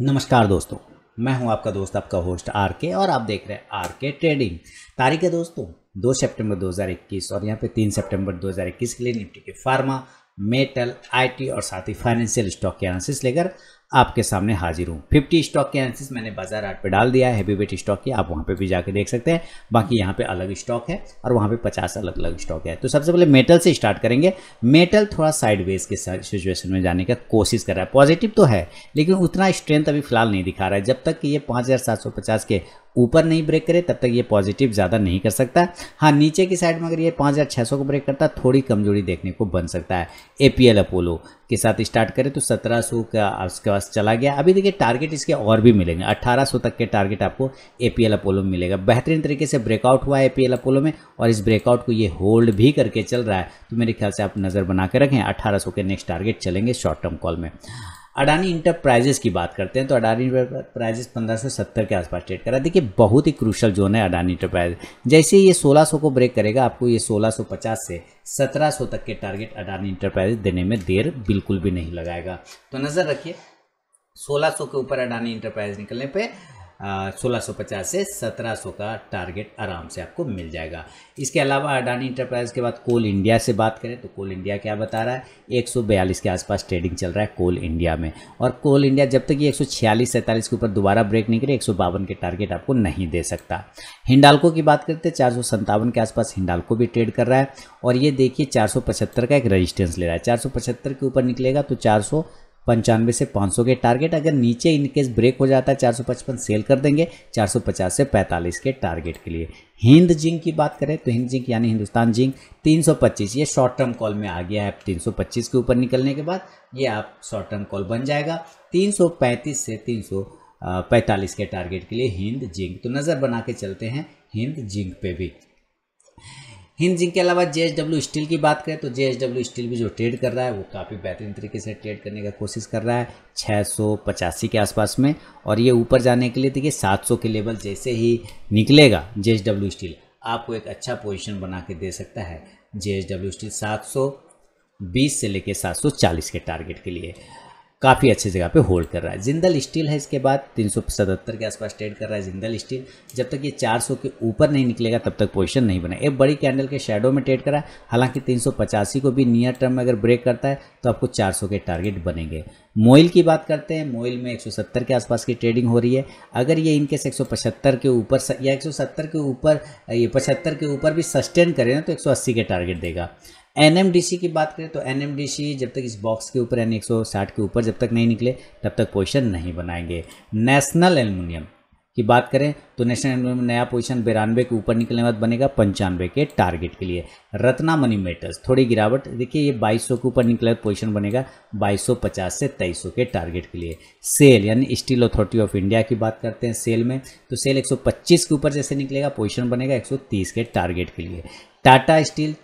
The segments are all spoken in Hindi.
नमस्कार दोस्तों मैं हूं आपका दोस्त आपका होस्ट आर के और आप देख रहे हैं आर के ट्रेडिंग तारीख है दोस्तों दो सितंबर 2021 और यहां पे तीन सितंबर 2021 के लिए निफ्टी के फार्मा मेटल आईटी और साथ ही फाइनेंशियल स्टॉक के एनालिसिस लेकर आपके सामने हाजिर हूँ फिफ्टी स्टॉक के एनालिसिस मैंने बाजार आर्ट पे डाल दिया है हैवी वेट स्टॉक की आप वहाँ पे भी जाके देख सकते हैं बाकी यहाँ पे अलग स्टॉक है और वहाँ पे पचास अलग अलग स्टॉक है तो सबसे पहले मेटल से स्टार्ट करेंगे मेटल थोड़ा साइडवेज के सिचुएशन में जाने का कोशिश कर रहा है पॉजिटिव तो है लेकिन उतना स्ट्रेंथ अभी फिलहाल नहीं दिखा रहा है जब तक कि ये पाँच के ऊपर नहीं ब्रेक करे तब तक ये पॉजिटिव ज़्यादा नहीं कर सकता हाँ नीचे की साइड में अगर ये पाँच हज़ार छः सौ को ब्रेक करता थोड़ी कमजोरी देखने को बन सकता है एपीएल अपोलो के साथ स्टार्ट करें तो 1700 का उसके पास चला गया अभी देखिए टारगेट इसके और भी मिलेंगे 1800 तक के टारगेट आपको एपीएल अपोलो में मिलेगा बेहतरीन तरीके से ब्रेकआउट हुआ है ए अपोलो में और इस ब्रेकआउट को ये होल्ड भी करके चल रहा है तो मेरे ख्याल से आप नज़र बना के रखें अट्ठारह के नेक्स्ट टारगेट चलेंगे शॉर्ट टर्म कॉल में अडानी इंटरप्राइजेस की बात करते हैं तो अडानी इंटरप्राइजेस 1570 के आसपास ट्रेड करा देखिए बहुत ही क्रूशल जोन है अडानी इंटरप्राइज जैसे ये 1600 को ब्रेक करेगा आपको ये 1650 से 1700 तक के टारगेट अडानी इंटरप्राइजेस देने में देर बिल्कुल भी नहीं लगाएगा तो नज़र रखिए 1600 के ऊपर अडानी इंटरप्राइज निकलने पर 1650 से 1700 का टारगेट आराम से आपको मिल जाएगा इसके अलावा अडानी इंटरप्राइज के बाद कोल इंडिया से बात करें तो कोल इंडिया क्या बता रहा है 142 के आसपास ट्रेडिंग चल रहा है कोल इंडिया में और कोल इंडिया जब तक ये 146 सैंतालीस के ऊपर दोबारा ब्रेक नहीं करे एक के टारगेट आपको नहीं दे सकता हिंडालको की बात करते हैं चार के आसपास हिंडालको भी ट्रेड कर रहा है और ये देखिए चार का एक रजिस्टेंस ले रहा है चार के ऊपर निकलेगा तो चार पंचानवे से 500 के टारगेट अगर नीचे इनकेस ब्रेक हो जाता है 455 सेल कर देंगे 450 से 45 के टारगेट के लिए हिंद जिंक की बात करें तो हिंद जिंक यानी हिंदुस्तान जिंक 325 ये शॉर्ट टर्म कॉल में आ गया है 325 के ऊपर निकलने के बाद ये आप शॉर्ट टर्म कॉल बन जाएगा 335 से 345 के टारगेट के लिए हिंद जिंक तो नज़र बना के चलते हैं हिंद जिंक पे भी हिंद जिंक के अलावा जे स्टील की बात करें तो जे स्टील भी जो ट्रेड कर रहा है वो काफ़ी बेहतरीन तरीके से ट्रेड करने का कोशिश कर रहा है छः के आसपास में और ये ऊपर जाने के लिए देखिए 700 के लेवल जैसे ही निकलेगा जे स्टील आपको एक अच्छा पोजीशन बना के दे सकता है जे स्टील 720 से लेकर 740 के टारगेट के लिए काफ़ी अच्छी जगह पे होल्ड कर रहा है जिंदल स्टील है इसके बाद 377 के आसपास ट्रेड कर रहा है जिंदल स्टील जब तक ये 400 के ऊपर नहीं निकलेगा तब तक पोजीशन नहीं बना एक बड़ी कैंडल के शेडो में ट्रेड करा है हालांकि तीन को भी नियर टर्म में अगर ब्रेक करता है तो आपको 400 के टारगेट बनेंगे मोइल की बात करते हैं मोइल में 170 के आसपास की ट्रेडिंग हो रही है अगर ये इनकेस 175 के ऊपर या 170 के ऊपर ये पचहत्तर के ऊपर भी सस्टेन करें तो 180 के टारगेट देगा एन की बात करें तो एन जब तक इस बॉक्स के ऊपर यानी 160 के ऊपर जब तक नहीं निकले तब तक पोजिशन नहीं बनाएंगे नेशनल एलमिनियम की बात करें तो नेशनल एलमिनियम नया पोजिशन बिरानवे के ऊपर निकलने बाद बनेगा पंचानवे के टारगेट के लिए रत्ना मनी मेटल्स थोड़ी गिरावट देखिए ये 2200 के ऊपर निकले पोजिशन बनेगा 2250 से 2300 के टारगेट के लिए सेल यानी स्टील अथॉरिटी ऑफ इंडिया की बात करते हैं सेल में तो सेल 125 के ऊपर जैसे निकलेगा पोजिशन बनेगा एक के टारगेट के लिए टाटा स्टील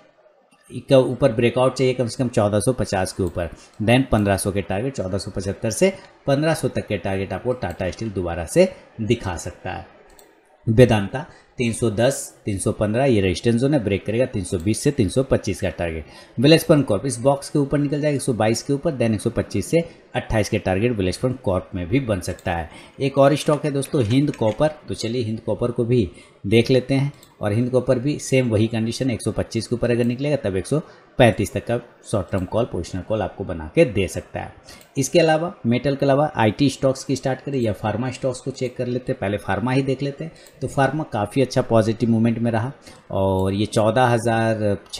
का ऊपर ब्रेकआउट चाहिए कम से कम 1450 के ऊपर देन 1500 के टारगेट 1475 से 1500 तक के टारगेट आपको टाटा स्टील दोबारा से दिखा सकता है वेदांता 310, 315 ये रेजिस्टेंस जोन है ब्रेक करेगा 320 से 325 का टारगेट विलेजपन कॉर्प इस बॉक्स के ऊपर निकल जाएगा 122 के ऊपर देन 125 से 28 के टारगेट विलेजपन कॉर्प में भी बन सकता है एक और स्टॉक है दोस्तों हिंद कॉपर तो चलिए हिंद कॉपर को भी देख लेते हैं और हिंद कॉपर भी सेम वही कंडीशन 125 के ऊपर अगर निकलेगा तब 135 तक का short term call positional call आपको बना के दे सकता है इसके अलावा मेटल के अलावा आईटी स्टॉक्स की स्टार्ट करें या फार्मा स्टॉक्स को चेक कर लेते हैं पहले फार्मा ही देख लेते हैं तो फार्मा काफ़ी अच्छा पॉजिटिव मूवमेंट में रहा और ये चौदह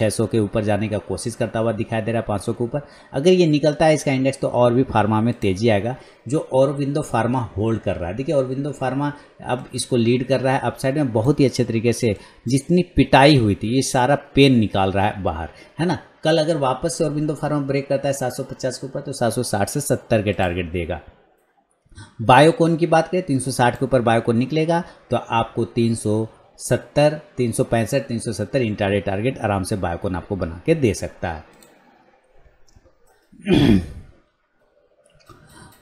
के ऊपर जाने का कोशिश करता हुआ दिखाई दे रहा है पाँच के ऊपर अगर ये निकलता है इसका इंडेक्स तो और भी फार्मा में तेज़ी आएगा जो और विंडो फार्मा होल्ड कर रहा है देखिए और विंदो फार्मा अब इसको लीड कर रहा है अपसाइड में बहुत ही अच्छे तरीके से जितनी पिटाई हुई थी ये सारा पेन निकाल रहा है बाहर है ना कल अगर वापस से अरबिंदो फार्मा ब्रेक करता है 750 के ऊपर तो 760 से 70 के टारगेट देगा बायोकोन की बात करें 360 के ऊपर बायोकोन निकलेगा तो आपको 370 365 370 सौ टारगेट आराम से बायोकोन आपको बना के दे सकता है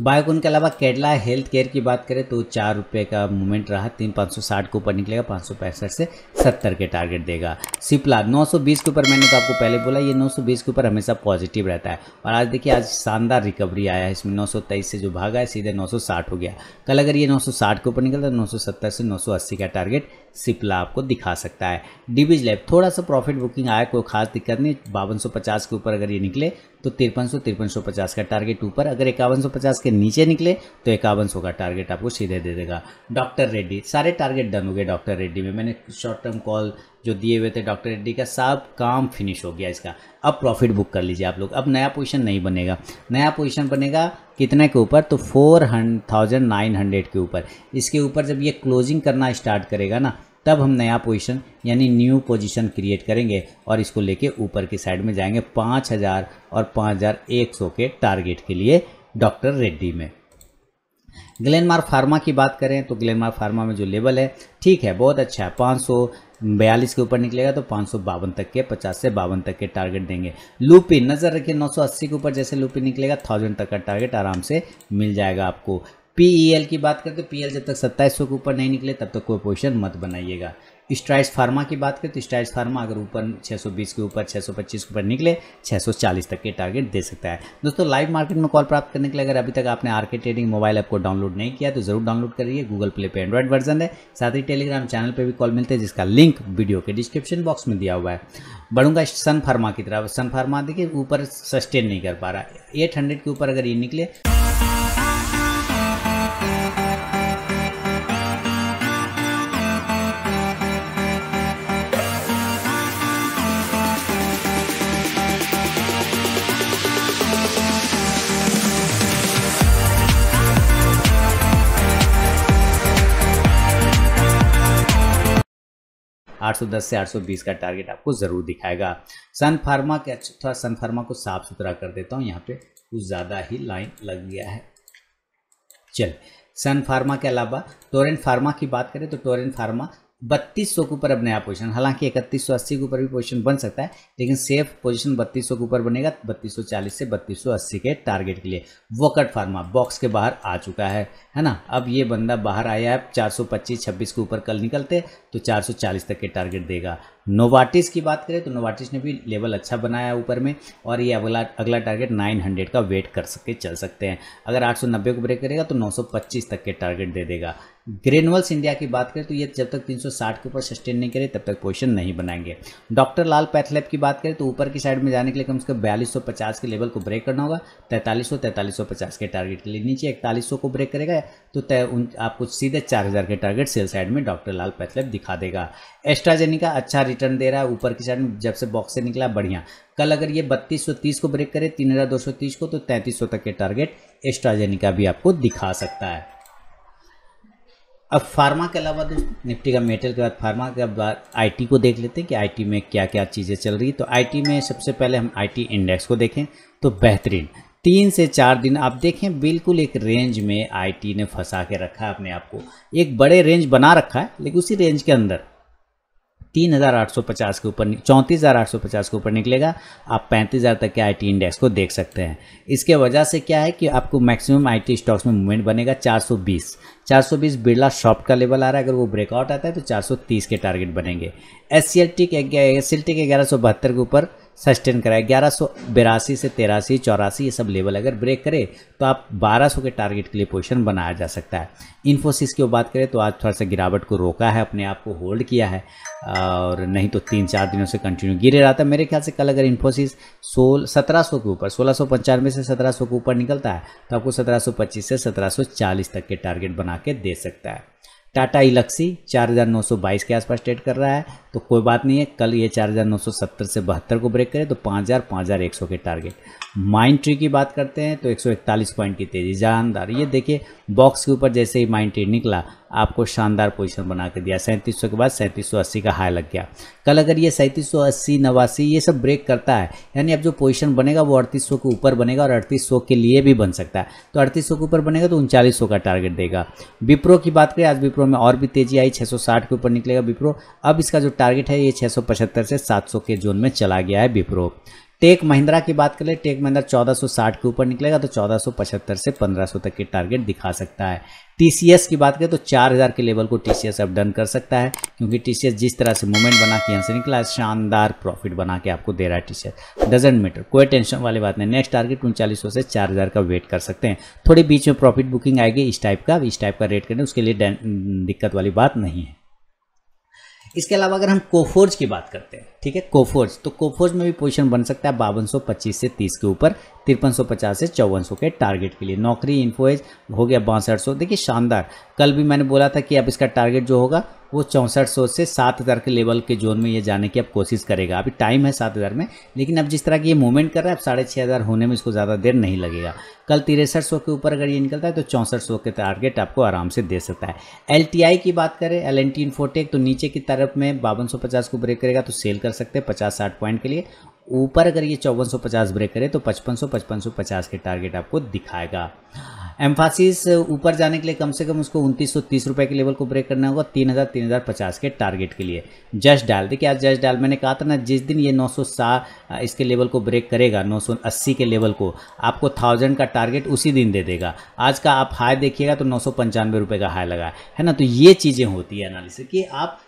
बायोकॉन के अलावा केरला हेल्थ केयर की बात करें तो चार रुपये का मूवमेंट रहा तीन पाँच सौ साठ के ऊपर निकलेगा पाँच सौ पैंसठ से सत्तर के टारगेट देगा सिप्ला नौ सौ बीस के ऊपर मैंने तो आपको पहले बोला ये नौ सौ बीस के ऊपर हमेशा पॉजिटिव रहता है और आज देखिए आज शानदार रिकवरी आया है इसमें नौ सौ तेईस से जो भागा है सीधे नौ सौ साठ हो गया कल अगर ये नौ सौ साठ के ऊपर निकलता है नौ सौ सत्तर से नौ सौ अस्सी का टारगेट सिप्ला आपको दिखा सकता है डिविज लैब थोड़ा सा प्रॉफिट बुकिंग आया कोई खास दिक्कत नहीं बावन के ऊपर अगर ये निकले तो तिरपन सौ तिरपन सौ पचास का टारगेट ऊपर अगर इक्यावन सौ पचास के नीचे निकले तो इक्यावन सौ का टारगेट आपको सीधे दे देगा डॉक्टर रेड्डी सारे टारगेट डन हो गए डॉक्टर रेड्डी में मैंने शॉर्ट टर्म कॉल जो दिए हुए थे डॉक्टर रेड्डी का सब काम फिनिश हो गया इसका अब प्रॉफिट बुक कर लीजिए आप लोग अब नया पोजिशन नहीं बनेगा नया पोजिशन बनेगा कितने के ऊपर तो फोर थाउजेंड नाइन हंड्रेड के ऊपर इसके ऊपर जब ये क्लोजिंग करना स्टार्ट करेगा ना तब हम नया पोजीशन यानी न्यू पोजीशन क्रिएट करेंगे और इसको लेके ऊपर की साइड में जाएंगे पाँच हज़ार और पाँच हज़ार एक सौ के टारगेट के लिए डॉक्टर रेड्डी में ग्लेनमार्क फार्मा की बात करें तो ग्लेनमार्क फार्मा में जो लेवल है ठीक है बहुत अच्छा है पाँच सौ बयालीस के ऊपर निकलेगा तो पाँच तक के पचास से बावन तक के टारगेट देंगे लूपी नज़र रखिए 980 के ऊपर जैसे लूपी निकलेगा थाउजेंड तक का टारगेट आराम से मिल जाएगा आपको पीईएल e की बात करते पीएल e जब तक सत्ताईस के ऊपर नहीं निकले तब तक कोई पोजिशन मत बनाइएगा स्ट्राइस फार्मा की बात करें तो स्ट्राइस फार्मा अगर ऊपर 620 के ऊपर 625 के ऊपर निकले 640 तक के टारगेट दे सकता है दोस्तों लाइव मार्केट में कॉल प्राप्त करने के लिए अगर अभी तक आपने आरके ट्रेडिंग मोबाइल ऐप को डाउनलोड नहीं किया तो जरूर डाउनलोड करिए गूगल प्ले पर एंड्रॉइड वर्जन है साथ ही टेलीग्राम चैनल पर भी कॉल मिलते हैं जिसका लिंक वीडियो के डिस्क्रिप्शन बॉक्स में दिया हुआ है बढ़ूंगा सन फार्मा की तरफ सन फार्मा देखिए ऊपर सस्टेन नहीं कर पा रहा है एट के ऊपर अगर ये निकले 810 से 820 का टारगेट आपको ज़रूर दिखाएगा सन फार्मा के थोड़ा सन फार्मा को साफ सुथरा कर देता हूँ यहाँ पे कुछ ज़्यादा ही लाइन लग गया है चल सन फार्मा के अलावा टोरेंट फार्मा की बात करें तो टोरेंट फार्मा बत्तीस सौ के ऊपर अब नया पोजीशन हालांकि इकतीस सौ अस्सी के ऊपर भी पोजीशन बन सकता है लेकिन सेफ पोजीशन बत्तीस सौ के ऊपर बनेगा बत्तीस सौ चालीस से बत्तीस सौ अस्सी के टारगेट के लिए वोकट फार्मा बॉक्स के बाहर आ चुका है है ना अब ये बंदा बाहर आया है चार सौ पच्चीस छब्बीस के ऊपर कल निकलते तो चार सौ चालीस तक के टारगेट देगा नोवाटिस की बात करें तो नोवाटिस ने भी लेवल अच्छा बनाया ऊपर में और ये अगला अगला टारगेट 900 का वेट कर सके चल सकते हैं अगर 890 को ब्रेक करेगा तो 925 तक के टारगेट दे देगा ग्रेनुअल्स इंडिया की बात करें तो ये जब तक 360 के ऊपर सस्टेन नहीं करे तब तक पोजिशन नहीं बनाएंगे डॉक्टर लाल पैथलैब की बात करें तो ऊपर की साइड में जाने के लिए कम से कम बयालीस के लेवल को ब्रेक करना होगा तैंतालीस सौ के टारगेट के लिए नीचे इकतालीस को ब्रेक करेगा तो आपको सीधे चार के टारगेट सेल साइड में डॉक्टर लाल पैथलैब दिखा देगा एस्ट्राजेनिका अच्छा रिटर्न दे रहा है ऊपर की साइड में जब से बॉक्स से निकला बढ़िया कल अगर ये तीस को ब्रेक करे तीस को तो सौ तक के टारगेट एस्ट्राजेनिका भी आपको दिखा सकता है अब फार्मा के अलावा दोस्तों निफ्टी का मेटल के बाद फार्मा के बाद आईटी को देख लेते हैं कि आईटी में क्या क्या चीज़ें चल रही तो आईटी में सबसे पहले हम आईटी इंडेक्स को देखें तो बेहतरीन तीन से चार दिन आप देखें बिल्कुल एक रेंज में आईटी ने फंसा के रखा है अपने आप को एक बड़े रेंज बना रखा है लेकिन उसी रेंज के अंदर तीन हज़ार आठ सौ पचास के ऊपर चौंतीस हज़ार आठ सौ पचास के ऊपर निकलेगा आप पैंतीस हज़ार तक के आईटी इंडेक्स को देख सकते हैं इसके वजह से क्या है कि आपको मैक्सिमम आईटी स्टॉक्स में मूवमेंट बनेगा चार सौ बीस चार सौ बीस बिरला शॉप का लेवल आ रहा है अगर वो ब्रेकआउट आता है तो चार सौ तीस के टारगेट बनेंगे एस सी एल टी के एस सी एल टी के ग्यारह सौ बहत्तर के ऊपर सस्टेन कराए ग्यारह सौ बिरासी से तेरासी चौरासी ये सब लेवल अगर ब्रेक करे तो आप 1200 के टारगेट के लिए पोजिशन बनाया जा सकता है इन्फोसिस की बात करें तो आज थोड़ा सा गिरावट को रोका है अपने आप को होल्ड किया है और नहीं तो तीन चार दिनों से कंटिन्यू गिरे रहा था मेरे ख्याल से कल अगर इन्फोसिस सोल सत्रह के ऊपर सोलह से सत्रह के ऊपर निकलता है तो आपको सत्रह से सत्रह तक के टारगेट बना के दे सकता है टाटा इलक्सी 4922 के आसपास ट्रेड कर रहा है तो कोई बात नहीं है कल ये 4970 से बहत्तर को ब्रेक करे तो 5000 5100 के टारगेट माइंड ट्री की बात करते हैं तो 141 पॉइंट की तेज़ी जानदार ये देखिए बॉक्स के ऊपर जैसे ही माइंड ट्री निकला आपको शानदार पोजीशन बना के दिया सैंतीस के बाद सैंतीस का हाई लग गया कल अगर ये सैंतीस सौ ये सब ब्रेक करता है यानी अब जो पोजीशन बनेगा वो अड़तीस के ऊपर बनेगा और अड़तीस के लिए भी बन सकता है तो अड़तीस के ऊपर बनेगा तो उनचालीस का टारगेट देगा विप्रो की बात करें आज विप्रो में और भी तेजी आई साठ के ऊपर निकलेगा विप्रो अब इसका जो टारगेट है ये पचहत्तर से सौ के जोन में चला गया है विप्रो टेक महिंद्रा की बात करें टेक महिंद्रा 1460 के ऊपर निकलेगा तो 1475 से 1500 तक के टारगेट दिखा सकता है टीसीएस की बात करें तो 4000 के लेवल को टीसीएस अब डन कर सकता है क्योंकि टीसीएस जिस तरह से मूवमेंट बना के यहाँ से निकला है शानदार प्रॉफिट बना के आपको दे रहा है टीसीएस डजेंट मैटर कोई टेंशन वाली बात नहीं नेक्स्ट टारगेट उनचालीस से 4000 का वेट कर सकते हैं थोड़ी बीच में प्रॉफिट बुकिंग आएगी इस टाइप का इस टाइप का रेट करने उसके लिए दिक्कत वाली बात नहीं है इसके अलावा अगर हम कोफोर्ज की बात करते हैं ठीक है कोफोर्ज तो कोफोर्ज में भी पोजीशन बन सकता है बावन से 30 के ऊपर तिरपन से चौवन के टारगेट के लिए नौकरी इन्फोएज हो गया बासठ देखिए शानदार कल भी मैंने बोला था कि अब इसका टारगेट जो होगा वो चौंसठ सौ से सात हज़ार के लेवल के जोन में ये जाने की अब कोशिश करेगा अभी टाइम है सात हज़ार में लेकिन अब जिस तरह की ये मूवमेंट कर रहा है अब साढ़े छः हज़ार होने में इसको ज़्यादा देर नहीं लगेगा कल तिरसठ सौ के ऊपर अगर ये निकलता है तो चौंसठ सौ के टारगेट आपको आराम से दे सकता है एल की बात करें एल एन टी इन्फोटेक तो नीचे की तरफ में बावन सौ पचास को ब्रेक करेगा तो सेल कर सकते हैं पचास साठ पॉइंट के लिए ऊपर अगर ये चौवन ब्रेक करे तो 5500 5550 के टारगेट आपको दिखाएगा एम्फासिस ऊपर जाने के लिए कम से कम उसको उनतीस सौ तीस रुपए के लेवल को ब्रेक करना होगा तीन हज़ार तीन हज़ार पचास के टारगेट के लिए जस्ट डाल देखिए आज जस्ट डाल मैंने कहा था ना जिस दिन ये नौ सौ सा इसके लेवल को ब्रेक करेगा नौ सौ अस्सी के लेवल को आपको थाउजेंड का टारगेट उसी दिन दे देगा आज का आप हाई देखिएगा तो नौ सौ पंचानवे का हाई लगा है ना तो ये चीज़ें होती है एनालिसिस कि आप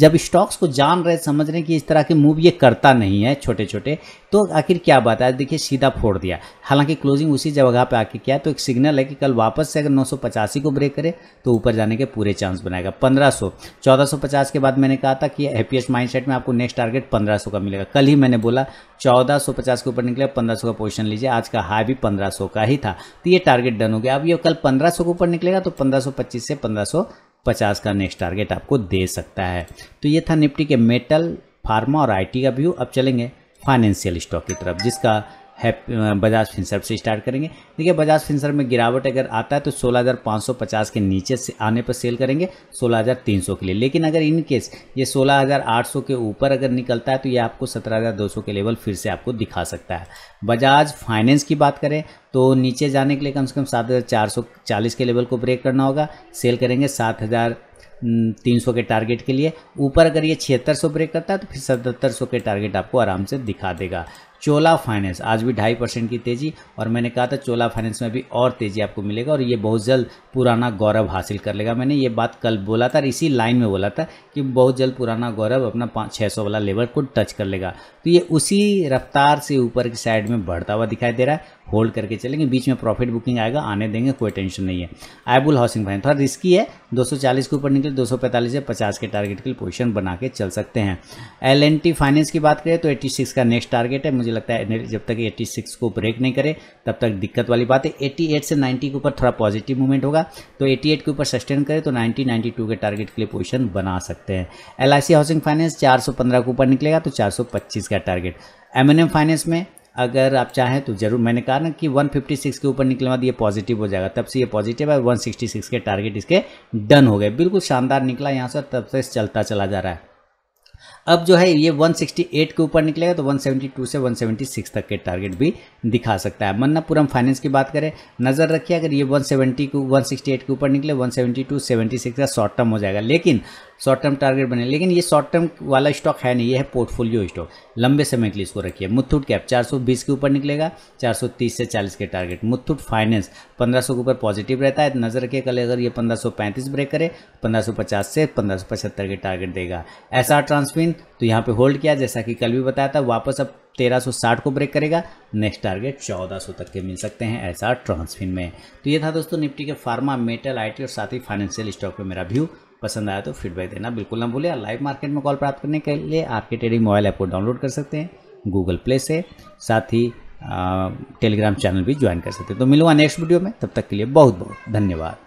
जब स्टॉक्स को जान रहे समझ रहे कि इस तरह के मूव ये करता नहीं है छोटे छोटे तो आखिर क्या बात है देखिए सीधा फोड़ दिया हालांकि क्लोजिंग उसी जगह पे आके किया तो एक सिग्नल है कि कल वापस से अगर नौ को ब्रेक करे तो ऊपर जाने के पूरे चांस बनाएगा 1500 1450 के बाद मैंने कहा था कि हैप्पीएस्ट माइंड में आपको नेक्स्ट टारगेट पंद्रह का मिलेगा कल ही मैंने बोला चौदह के ऊपर निकले पंद्रह का पोजिशन लीजिए आज का हाई भी पंद्रह का ही था तो ये टारगेट डन हो गया अब ये कल पंद्रह के ऊपर निकलेगा तो पंद्रह से पंद्रह पचास का नेक्स्ट टारगेट आपको दे सकता है तो ये था निफ्टी के मेटल फार्मा और आईटी का व्यू अब चलेंगे फाइनेंशियल स्टॉक की तरफ जिसका बजाज फिंसर से स्टार्ट करेंगे देखिए बजाज फिंसर में गिरावट अगर आता है तो 16,550 के नीचे से आने पर सेल करेंगे 16,300 के लिए लेकिन अगर इन केस ये 16,800 के ऊपर अगर निकलता है तो ये आपको 17,200 के लेवल फिर से आपको दिखा सकता है बजाज फाइनेंस की बात करें तो नीचे जाने के लिए कम से कम सात के लेवल को ब्रेक करना होगा सेल करेंगे सात तीन सौ के टारगेट के लिए ऊपर अगर ये छिहत्तर सौ ब्रेक करता है तो फिर सतहत्तर सौ के टारगेट आपको आराम से दिखा देगा चोला फाइनेंस आज भी ढाई परसेंट की तेज़ी और मैंने कहा था चोला फाइनेंस में भी और तेज़ी आपको मिलेगा और ये बहुत जल्द पुराना गौरव हासिल कर लेगा मैंने ये बात कल बोला था और इसी लाइन में बोला था कि बहुत जल्द पुराना गौरव अपना पाँच छः सौ वाला लेवल को टच कर लेगा तो ये उसी रफ्तार से ऊपर की साइड में बढ़ता हुआ दिखाई दे रहा है होल्ड करके चलेंगे बीच में प्रॉफिट बुकिंग आएगा आने देंगे कोई टेंशन नहीं है आईबुल हाउसिंग फाइन थोड़ा रिस्की है 240 के ऊपर निकले 245 से 50 के टारगेट के लिए पोजिशन बना के चल सकते हैं एल फाइनेंस की बात करें तो 86 का नेक्स्ट टारगेट है मुझे लगता है जब तक 86 को ब्रेक नहीं करे तब तक दिक्कत वाली बात है एट्टी से नाइन्टी के ऊपर थोड़ा पॉजिटिव मूवमेंट होगा तो एट्टी के ऊपर सस्टेन करे तो नाइन्टी नाइन्टी के टारगेट के लिए पोजिशन बना सकते हैं एल हाउसिंग फाइनेंस पंद्रह के ऊपर निकलेगा तो पच्चीस का टारगेट एम फाइनेंस में अगर आप चाहें तो ज़रूर मैंने कहा ना कि 156 के ऊपर निकलने बाद ये पॉजिटिव हो जाएगा तब से ये पॉजिटिव है 166 के टारगेट इसके डन हो गए बिल्कुल शानदार निकला यहाँ से तब से चलता चला जा रहा है अब जो है ये 168 के ऊपर निकलेगा तो 172 से 176 तक के टारगेट भी दिखा सकता है मन्नापुरम फाइनेंस की बात करें नज़र रखिए अगर ये 170 को 168 के ऊपर निकले 172 76 का शॉर्ट टर्म हो जाएगा लेकिन शॉर्ट टर्म टारगेट बने लेकिन ये शॉर्ट टर्म वाला स्टॉक है नहीं ये है पोर्टफोलियो स्टॉक लंबे समय के लिए इसको रखिए मुथूट कैप 420 के ऊपर निकलेगा 430 से 40 के टारगेट मुथूट फाइनेंस 1500 के ऊपर पॉजिटिव रहता है नजर रखिए कल अगर ये 1535 ब्रेक करे 1550 से पंद्रह के टारगेट देगा एस आर ट्रांसफिन तो यहाँ पे होल्ड किया जैसा कि कल भी बताया था वापस अब 1360 को ब्रेक करेगा नेक्स्ट टारगेट 1400 तक के मिल सकते हैं ऐसा ट्रांसफिन में तो ये था दोस्तों निफ्टी के फार्मा मेटल आईटी और साथ ही फाइनेंशियल स्टॉक पे मेरा व्यू पसंद आया तो फीडबैक देना बिल्कुल ना भूलें लाइव मार्केट में कॉल प्राप्त करने के लिए आपके ट्रेडिंग मोबाइल ऐप को डाउनलोड कर सकते हैं गूगल प्ले से साथ ही टेलीग्राम चैनल भी ज्वाइन कर सकते हैं तो मिलूंगा नेक्स्ट वीडियो में तब तक के लिए बहुत बहुत धन्यवाद